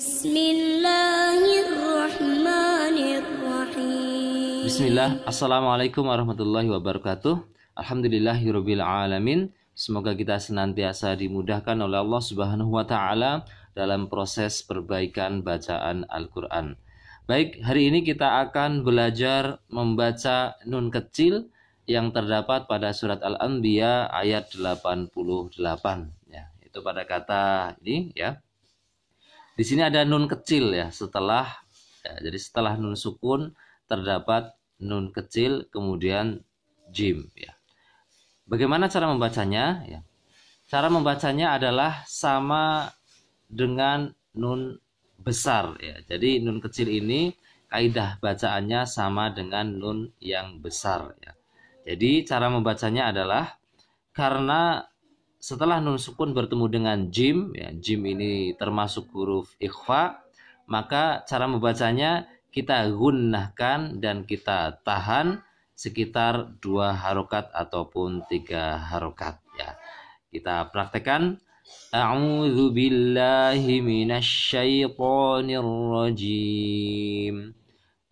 Bismillahirrahmanirrahim. Bismillah. Assalamualaikum warahmatullahi wabarakatuh. Alhamdulillahirabbil alamin. Semoga kita senantiasa dimudahkan oleh Allah Subhanahu wa taala dalam proses perbaikan bacaan Al-Qur'an. Baik, hari ini kita akan belajar membaca nun kecil yang terdapat pada surat Al-Anbiya ayat 88 ya. Itu pada kata ini ya di sini ada nun kecil ya setelah ya, jadi setelah nun sukun terdapat nun kecil kemudian jim ya. Bagaimana cara membacanya ya? Cara membacanya adalah sama dengan nun besar ya. Jadi nun kecil ini kaidah bacaannya sama dengan nun yang besar ya. Jadi cara membacanya adalah karena setelah nun sukun bertemu dengan jim, ya, jim ini termasuk huruf ikhfa, maka cara membacanya kita gunnahkan dan kita tahan sekitar dua harokat ataupun tiga harokat ya. Kita praktekkan A'udhu billahi minasyaitonir rajim.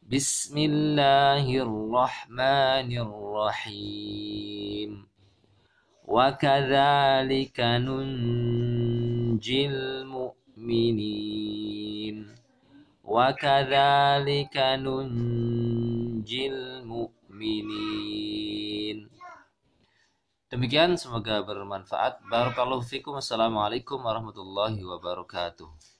Bismillahirrahmanirrahim. وكذلك ننجي المؤمنين وكذلك ننجي المؤمنين Demikian semoga bermanfaat. Barakallahu fikum. Assalamualaikum warahmatullahi wabarakatuh.